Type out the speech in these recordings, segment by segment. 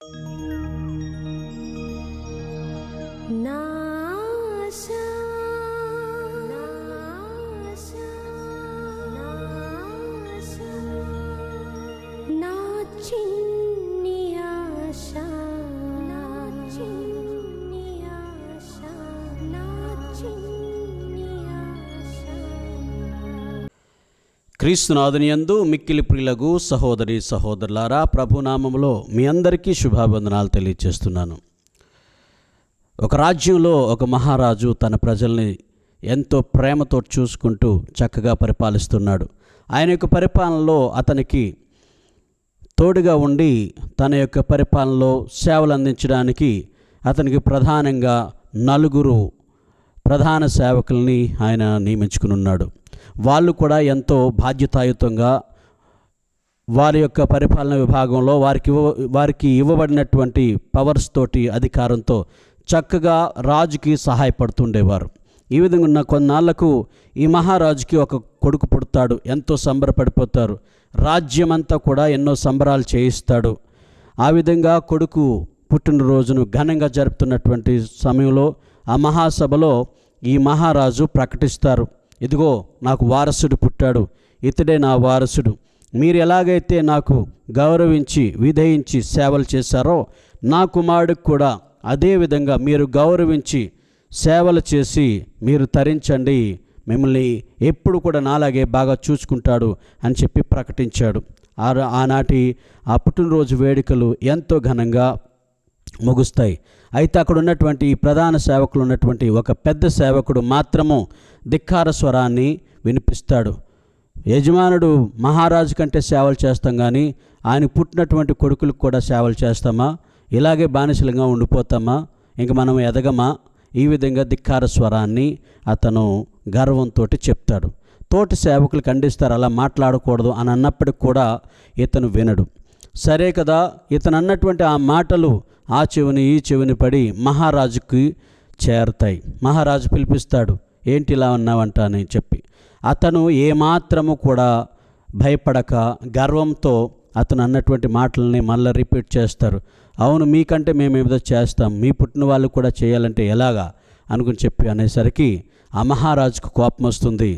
Música క్రీస్తునాథునియందు మిక్కిలి ప్రియులకు సహోదరి సహోదరులారా ప్రభునామంలో మీ అందరికీ శుభాభివందనాలు తెలియజేస్తున్నాను ఒక రాజ్యంలో ఒక మహారాజు తన ప్రజల్ని ఎంతో ప్రేమతో చూసుకుంటూ చక్కగా పరిపాలిస్తున్నాడు ఆయన యొక్క పరిపాలనలో అతనికి తోడుగా ఉండి తన యొక్క పరిపాలనలో సేవలు అందించడానికి అతనికి ప్రధానంగా నలుగురు ప్రధాన సేవకుల్ని ఆయన నియమించుకునున్నాడు వాళ్ళు కూడా ఎంతో బాధ్యతాయుతంగా వారి యొక్క పరిపాలన విభాగంలో వారికి వారికి ఇవ్వబడినటువంటి పవర్స్ తోటి అధికారంతో చక్కగా రాజుకి సహాయపడుతుండేవారు ఈ విధంగా ఉన్న కొన్నాళ్లకు ఈ మహారాజుకి ఒక కొడుకు పుడతాడు ఎంతో సంబరపడిపోతారు రాజ్యమంతా కూడా ఎన్నో సంబరాలు చేయిస్తాడు ఆ విధంగా కొడుకు పుట్టినరోజును ఘనంగా జరుపుతున్నటువంటి సమయంలో ఆ మహాసభలో ఈ మహారాజు ప్రకటిస్తారు ఇదిగో నాకు వారసుడు పుట్టాడు ఇతడే నా వారసుడు మీరు ఎలాగైతే నాకు గౌరవించి విధయించి సేవలు చేశారో నా కుమారుడికి కూడా అదేవిధంగా మీరు గౌరవించి సేవలు చేసి మీరు తరించండి మిమ్మల్ని ఎప్పుడు కూడా నాలాగే బాగా చూసుకుంటాడు అని చెప్పి ప్రకటించాడు ఆనాటి ఆ పుట్టినరోజు వేడుకలు ఎంతో ఘనంగా ముగుస్తాయి అయితే అక్కడ ఉన్నటువంటి ప్రధాన సేవకులు ఉన్నటువంటి ఒక పెద్ద సేవకుడు మాత్రము ధిక్కార స్వరాన్ని వినిపిస్తాడు యజమానుడు మహారాజు కంటే సేవలు చేస్తాం కానీ ఆయన పుట్టినటువంటి కొడుకులకు కూడా సేవలు చేస్తామా ఇలాగే బానిసలుగా ఉండిపోతామా ఇంక మనం ఎదగమా ఈ విధంగా ధిక్కార స్వరాన్ని అతను గర్వంతో చెప్తాడు తోటి సేవకులు ఖండిస్తారు అలా మాట్లాడకూడదు అని అన్నప్పటికి కూడా ఇతను వినడు సరే కదా ఇతను అన్నటువంటి ఆ మాటలు ఆ చెవిని ఈ చెవిని పడి మహారాజుకి చేరతాయి మహారాజు పిలిపిస్తాడు ఏంటి ఇలా ఉన్నావంట అని చెప్పి అతను ఏమాత్రము కూడా భయపడక గర్వంతో అతను అన్నటువంటి మాటలని మళ్ళీ రిపీట్ చేస్తారు అవును మీకంటే మేము ఏదో చేస్తాం మీ పుట్టిన వాళ్ళు కూడా చేయాలంటే ఎలాగా అనుకుని చెప్పి అనేసరికి ఆ మహారాజుకు కోపం వస్తుంది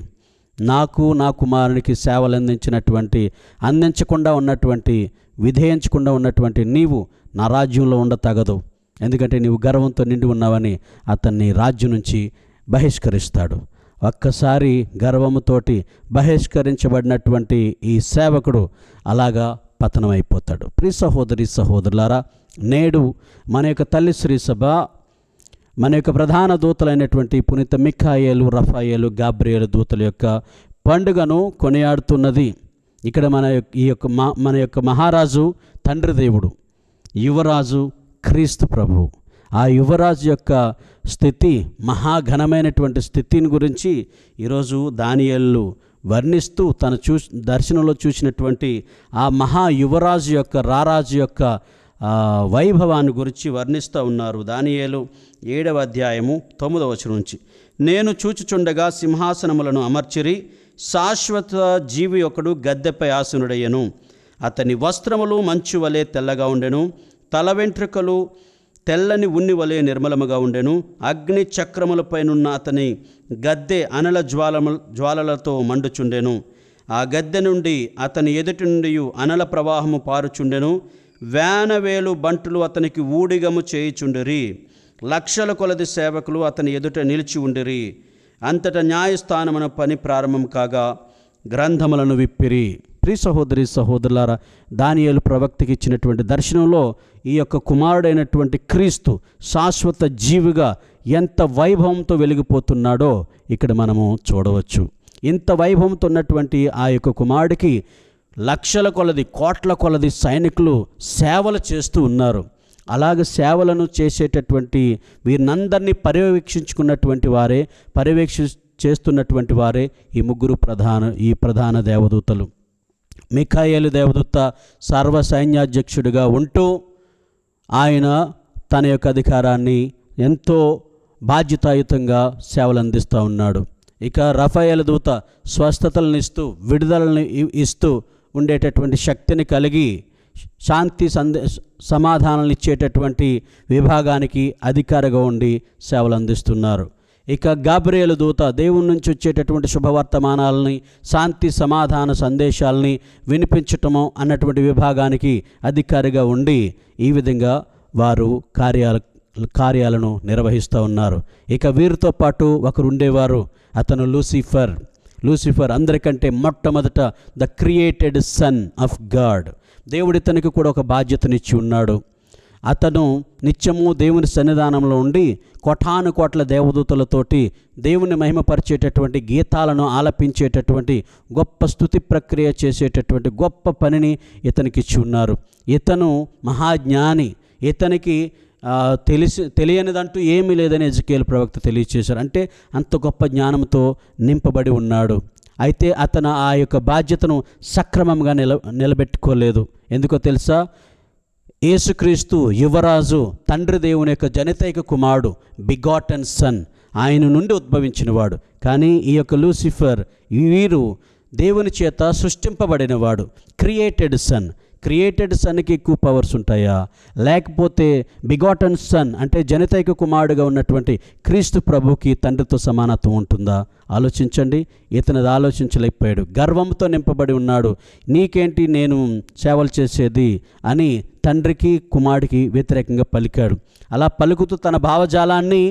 నాకు నా కుమారునికి సేవలు అందించినటువంటి అందించకుండా ఉన్నటువంటి విధేయించకుండా ఉన్నటువంటి నీవు నా రాజ్యంలో ఉండ తగదు ఎందుకంటే నీవు గర్వంతో నిండి ఉన్నావని అతన్ని రాజ్యం నుంచి బహిష్కరిస్తాడు ఒక్కసారి గర్వముతోటి బహిష్కరించబడినటువంటి ఈ సేవకుడు అలాగా పతనమైపోతాడు ప్రి సహోదరి సహోదరులారా నేడు మన యొక్క తల్లి శ్రీ సభ మన యొక్క ప్రధాన దూతలైనటువంటి పునీత మిఖాయేలు రఫాయేలు గాబ్రియేలు దూతల యొక్క పండుగను కొనియాడుతున్నది ఇక్కడ మన ఈ యొక్క మన యొక్క మహారాజు తండ్రి దేవుడు యువరాజు క్రీస్తు ప్రభు ఆ యువరాజు యొక్క స్థితి మహాఘనమైనటువంటి స్థితిని గురించి ఈరోజు దానియల్లు వర్ణిస్తూ తన చూ దర్శనంలో చూసినటువంటి ఆ మహా యువరాజు యొక్క రారాజు యొక్క వైభవాన్ని గురించి వర్ణిస్తూ ఉన్నారు దానియేలు ఏడవ అధ్యాయము తొమ్మిదవ నుంచి నేను చూచుచుండగా సింహాసనములను అమర్చిరి శాశ్వత జీవి ఒకడు గద్దెపై ఆసునుడయ్యను అతని వస్త్రములు మంచు వలె తెల్లగా ఉండెను తల వెంట్రుకలు తెల్లని ఉన్ని వలె నిర్మలముగా ఉండెను అగ్ని చక్రములపైనున్న అతని గద్దె అనల జ్వాలము జ్వాలలతో మండుచుండెను ఆ గద్దె నుండి అతని ఎదుటి నుండి అనల ప్రవాహము పారుచుండెను వేనవేలు బంటులు అతనికి ఊడిగము చేయుచుండిరి లక్షల కొలది సేవకులు అతని ఎదుట నిలిచి ఉండిరి అంతటా న్యాయస్థానమున పని ప్రారంభం కాగా గ్రంథములను విప్పిరి ప్రి సహోదరి సహోదరులారా దానియలు ప్రవక్తికి ఇచ్చినటువంటి దర్శనంలో ఈ యొక్క కుమారుడైనటువంటి క్రీస్తు శాశ్వత జీవిగా ఎంత వైభవంతో వెలిగిపోతున్నాడో ఇక్కడ మనము చూడవచ్చు ఇంత వైభవంతో ఉన్నటువంటి ఆ యొక్క కుమారుడికి లక్షల కొలది కోట్ల కొలది సైనికులు సేవలు చేస్తూ ఉన్నారు అలాగ సేవలను చేసేటటువంటి వీరినందరినీ పర్యవేక్షించుకున్నటువంటి వారే పర్యవేక్షి చేస్తున్నటువంటి వారే ఈ ముగ్గురు ప్రధాన ఈ ప్రధాన దేవదూతలు మిఖాయలు దేవదూత సర్వ సైన్యాధ్యక్షుడిగా ఉంటూ ఆయన తన యొక్క అధికారాన్ని ఎంతో బాధ్యతాయుతంగా సేవలు అందిస్తూ ఉన్నాడు ఇక రఫాయల దూత స్వస్థతలను ఇస్తూ విడుదలని ఇస్తూ ఉండేటటువంటి శక్తిని కలిగి శాంతి సందే సమాధానాలు ఇచ్చేటటువంటి విభాగానికి అధికారిగా ఉండి సేవలు అందిస్తున్నారు ఇక గాబ్రియలు దూత దేవుని నుంచి వచ్చేటటువంటి శుభవర్తమానాలని శాంతి సమాధాన సందేశాలని వినిపించటము అన్నటువంటి విభాగానికి అధికారిగా ఉండి ఈ విధంగా వారు కార్యాల కార్యాలను నిర్వహిస్తూ ఉన్నారు ఇక వీరితో పాటు ఒకరు ఉండేవారు అతను లూసిఫర్ లూసిఫర్ అందరికంటే మొట్టమొదట the created son of God దేవుడి తనకి కూడా ఒక బాధ్యతనిచ్చి ఉన్నాడు అతను నిత్యము దేవుని సన్నిధానంలో ఉండి కొఠాను కోట్ల దేవదూతలతోటి దేవుని మహిమపరిచేటటువంటి గీతాలను ఆలపించేటటువంటి గొప్ప స్థుతి ప్రక్రియ చేసేటటువంటి గొప్ప పనిని ఇతనికిచ్చి ఉన్నారు ఇతను మహాజ్ఞాని ఇతనికి తెలిసి తెలియనిదంటూ ఏమీ లేదని ఎజకేలు ప్రవక్త తెలియచేశారు అంటే అంత గొప్ప జ్ఞానంతో నింపబడి ఉన్నాడు అయితే అతను ఆ యొక్క బాధ్యతను సక్రమంగా నిల నిలబెట్టుకోలేదు ఎందుకో తెలుసా యేసుక్రీస్తు యువరాజు తండ్రి దేవుని యొక్క జనితైక కుమారుడు బిగాటన్ సన్ ఆయన నుండి ఉద్భవించినవాడు కానీ ఈ యొక్క లూసిఫర్ వీరు దేవుని చేత సృష్టింపబడినవాడు క్రియేటెడ్ సన్ క్రియేటెడ్ సన్కి ఎక్కువ పవర్స్ ఉంటాయా లేకపోతే బిగాటన్ సన్ అంటే జనతైక కుమారుడుగా ఉన్నటువంటి క్రీస్తు ప్రభుకి తండ్రితో సమానత్వం ఉంటుందా ఆలోచించండి ఇతను ఆలోచించలేకపోయాడు గర్వంతో నింపబడి ఉన్నాడు నీకేంటి నేను సేవలు చేసేది అని తండ్రికి కుమారుడికి వ్యతిరేకంగా పలికాడు అలా పలుకుతూ తన భావజాలాన్ని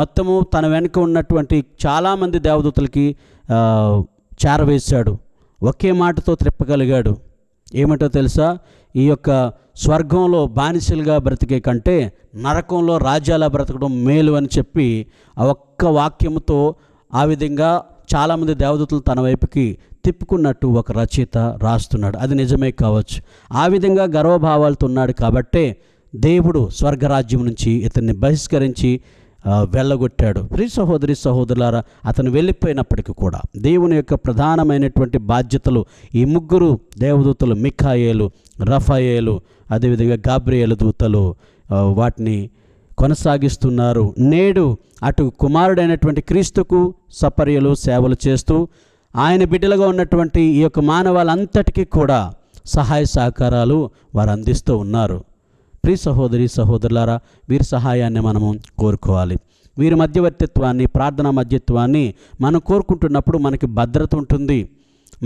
మొత్తము తన వెనుక ఉన్నటువంటి చాలామంది దేవదూతలకి చేరవేశాడు ఒకే మాటతో త్రిప్పగలిగాడు ఏమిటో తెలుసా ఈ యొక్క స్వర్గంలో బానిసలుగా బ్రతికే కంటే నరకంలో రాజ్యాల బ్రతకడం మేలు అని చెప్పి ఆ ఒక్క వాక్యంతో ఆ విధంగా చాలామంది దేవదూతలు తన వైపుకి తిప్పుకున్నట్టు ఒక రచయిత రాస్తున్నాడు అది నిజమే కావచ్చు ఆ విధంగా గర్వభావాలతో ఉన్నాడు కాబట్టే దేవుడు స్వర్గరాజ్యం నుంచి ఇతన్ని బహిష్కరించి వెళ్ళగొట్టాడు ప్రి సహోదరి సహోదరులారా అతను వెళ్ళిపోయినప్పటికీ కూడా దేవుని యొక్క ప్రధానమైనటువంటి బాధ్యతలు ఈ ముగ్గురు దేవదూతలు మిఖాయేలు రఫాయేలు అదేవిధంగా గాబ్రియేల దూతలు వాటిని కొనసాగిస్తున్నారు నేడు అటు కుమారుడైనటువంటి క్రీస్తుకు సపర్యలు సేవలు చేస్తూ ఆయన బిడ్డలుగా ఉన్నటువంటి ఈ యొక్క మానవాళ్ళంతటికీ కూడా సహాయ సహకారాలు వారు అందిస్తూ ఉన్నారు ప్రి సహోదరి సహోదరులారా వీరి సహాయాన్ని మనము కోరుకోవాలి వీరి మధ్యవర్తిత్వాన్ని ప్రార్థన మధ్యత్వాన్ని మనం కోరుకుంటున్నప్పుడు మనకి భద్రత ఉంటుంది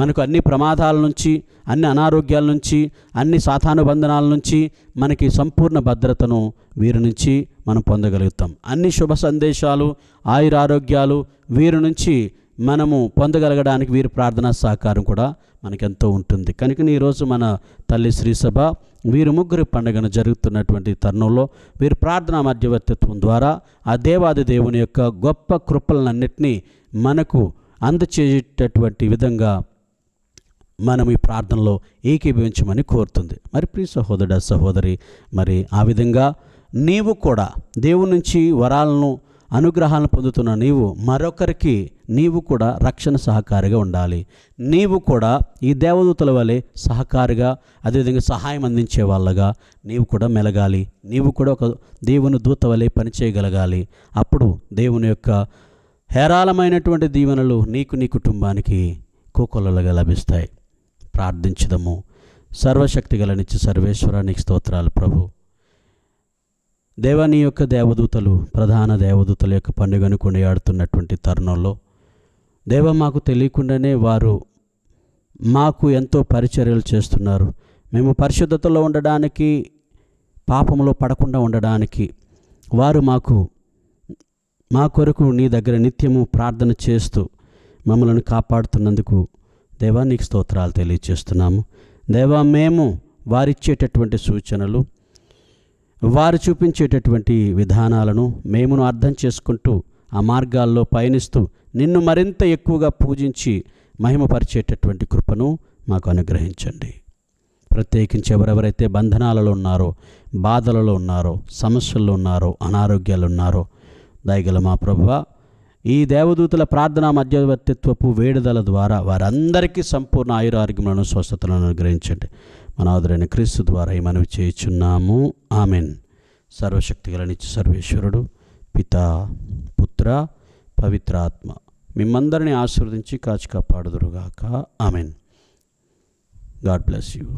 మనకు అన్ని ప్రమాదాల నుంచి అన్ని అనారోగ్యాల నుంచి అన్ని సాతానుబంధనాల నుంచి మనకి సంపూర్ణ భద్రతను వీరి నుంచి మనం పొందగలుగుతాం అన్ని శుభ సందేశాలు ఆయురారోగ్యాలు వీరి నుంచి మనము పొందగలగడానికి వీరి ప్రార్థనా సహకారం కూడా మనకెంతో ఉంటుంది కనుక ఈరోజు మన తల్లి శ్రీసభ వీరు ముగ్గురి పండుగను జరుగుతున్నటువంటి తరుణంలో వీరి ప్రార్థనా మధ్యవర్తిత్వం ద్వారా ఆ దేవాది దేవుని యొక్క గొప్ప కృపలన్నింటినీ మనకు అందచేసేటటువంటి విధంగా మనం ఈ ప్రార్థనలో ఏకీభవించమని కోరుతుంది మరి ప్రియ సహోదరుడ సహోదరి మరి ఆ విధంగా నీవు కూడా దేవుని నుంచి వరాలను అనుగ్రహాలను పొందుతున్న నీవు మరొకరికి నీవు కూడా రక్షణ సహకారిగా ఉండాలి నీవు కూడా ఈ దేవదూతల వలె సహకారిగా అదేవిధంగా సహాయం అందించే వాళ్ళగా నీవు కూడా మెలగాలి నీవు కూడా ఒక దేవుని దూత వలె పనిచేయగలగాలి అప్పుడు దేవుని యొక్క హేరాళమైనటువంటి దీవెనలు నీకు నీ కుటుంబానికి కోకొలలుగా లభిస్తాయి ప్రార్థించదము సర్వశక్తి గల నిత్య సర్వేశ్వరానికి స్తోత్రాలు ప్రభు దేవాని యొక్క దేవదూతలు ప్రధాన దేవదూతల యొక్క పండుగను కొనియాడుతున్నటువంటి తరుణంలో దేవ మాకు తెలియకుండానే వారు మాకు ఎంతో పరిచర్యలు చేస్తున్నారు మేము పరిశుద్ధతలో ఉండడానికి పాపంలో పడకుండా ఉండడానికి వారు మాకు మా కొరకు నీ దగ్గర నిత్యము ప్రార్థన చేస్తూ మమ్మల్ని కాపాడుతున్నందుకు దేవానికి స్తోత్రాలు తెలియచేస్తున్నాము దేవా మేము వారిచ్చేటటువంటి సూచనలు వారు చూపించేటటువంటి విధానాలను మేమును అర్థం చేసుకుంటూ ఆ మార్గాల్లో పయనిస్తూ నిన్ను మరింత ఎక్కువగా పూజించి మహిమపరిచేటటువంటి కృపను మాకు అనుగ్రహించండి ప్రత్యేకించి ఎవరెవరైతే బంధనాలలో ఉన్నారో బాధలలో ఉన్నారో సమస్యల్లో ఉన్నారో అనారోగ్యాలు ఉన్నారో దయగల మా ప్రభు ఈ దేవదూతల ప్రార్థనా మధ్యవర్తిత్వపు వేడుదల ద్వారా వారందరికీ సంపూర్ణ ఆయురారోగ్యములను స్వస్థతలను అనుగ్రహించండి మనాదురైన క్రీస్తు ద్వారా మనవి చేయుచున్నాము ఆమెన్ సర్వశక్తి గలనిచ్చు సర్వేశ్వరుడు పిత పుత్ర పవిత్రాత్మ మిమ్మందరిని ఆశీర్వదించి కాచి కాపాడుదురుగాక ఆమెన్ గాడ్ బ్లెస్ యూ